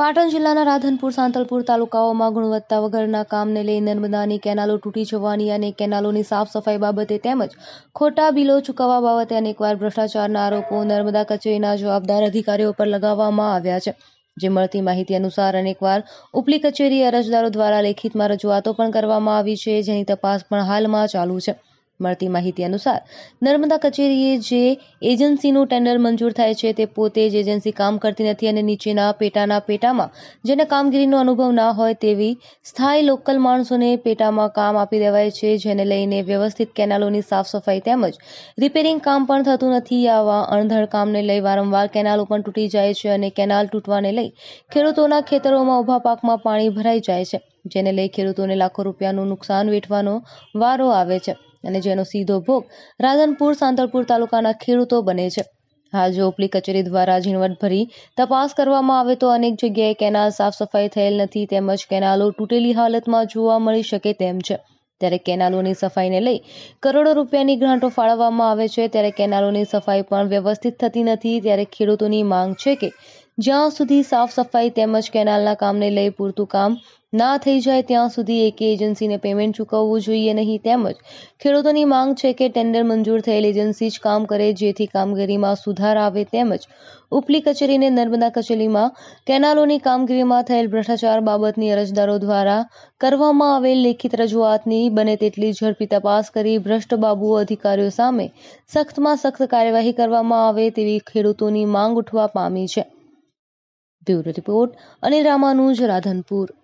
પાટણ જિલ્લાના રાધનપુર સાંતલપુર તાલુકાઓમાં ગુણવત્તા વગરના કામને લઈ નર્મદાની કેનાલો તૂટી જવાની અને કેનાલોની સાફ સફાઈ બાબતે તેમજ ખોટા બિલો ચૂકવવા બાબતે અનેકવાર ભ્રષ્ટાચારના આરોપો નર્મદા કચેરીના જવાબદાર અધિકારીઓ પર લગાવવામાં આવ્યા છે જે મળતી માહિતી અનુસાર અનેકવાર ઉપલી કચેરી અરજદારો દ્વારા લેખિતમાં રજૂઆતો પણ કરવામાં આવી છે જેની તપાસ પણ હાલમાં ચાલુ છે મળતી માહિતી અનુસાર નર્મદા કચેરીએ જે એજન્સીનું ટેન્ડર મંજૂર થાય છે તે પોતે જ એજન્સી કામ કરતી નથી અને નીચેના પેટાના પેટામાં જેને કામગીરીનો અનુભવ ના હોય તેવી સ્થાયી લોકલ માણસોને પેટામાં કામ આપી દેવાય છે જેને લઈને વ્યવસ્થિત કેનાલોની સાફ સફાઈ તેમજ રિપેરિંગ કામ પણ થતું નથી આવા અણધડ કામને લઈ વારંવાર કેનાલો પણ તૂટી જાય છે અને કેનાલ તૂટવાને લઈ ખેડૂતોના ખેતરોમાં ઊભા પાકમાં પાણી ભરાઈ જાય છે જેને લઈ ખેડૂતોને લાખો રૂપિયાનું નુકસાન વેઠવાનો વારો આવે છે અને જેનો સીધો ભોગ રાધનપુર સાંતલપુર તાલુકાના ખેડૂતો બને છે હાલ જો ઉપલી કચેરી દ્વારા ઝીણવટભરી તપાસ કરવામાં આવે તો અનેક જગ્યાએ કેનાલ સાફ સફાઈ થયેલ નથી તેમજ કેનાલો તૂટેલી હાલતમાં જોવા મળી શકે તેમ છે ત્યારે કેનાલોની સફાઈને લઈ કરોડો રૂપિયાની ગ્રાન્ટો ફાળવવામાં આવે છે ત્યારે કેનાલોની સફાઈ પણ વ્યવસ્થિત થતી નથી ત્યારે ખેડૂતોની માંગ છે કે જ્યાં સુધી સાફ સફાઈ તેમજ કેનાલના કામને લઈ પૂરતું કામ ના થઈ જાય ત્યાં સુધી એકે એજન્સીને પેમેન્ટ ચૂકવવું જોઈએ નહીં તેમજ ખેડૂતોની માંગ છે કે ટેન્ડર મંજૂર થયેલ એજન્સી જ કામ કરે જેથી કામગીરીમાં સુધાર આવે તેમજ ઉપલી કચેરીને નર્મદા કચેરીમાં કેનાલોની કામગીરીમાં થયેલ ભ્રષ્ટાચાર બાબતની અરજદારો દ્વારા કરવામાં આવેલ લેખિત રજૂઆતની બને તેટલી ઝડપી તપાસ કરી ભ્રષ્ટ બાબુઓ અધિકારીઓ સામે સખ્તમાં સખ્ત કાર્યવાહી કરવામાં આવે તેવી ખેડૂતોની માંગ ઉઠવા પામી છે બ્યુરો રિપોર્ટ અનિલ રામાનુજ રાધનપુર